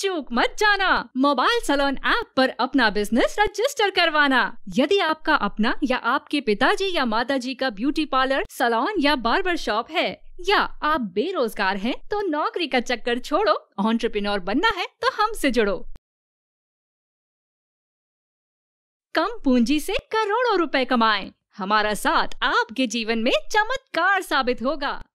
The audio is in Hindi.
चूक मत जाना मोबाइल सलोन ऐप पर अपना बिजनेस रजिस्टर करवाना यदि आपका अपना या आपके पिताजी या माताजी का ब्यूटी पार्लर सलोन या बार्बर शॉप है या आप बेरोजगार हैं तो नौकरी का चक्कर छोड़ो ऑन्ट्रप्रिनोर बनना है तो हमसे जुड़ो कम पूंजी से करोड़ों रुपए कमाएं हमारा साथ आपके जीवन में चमत्कार साबित होगा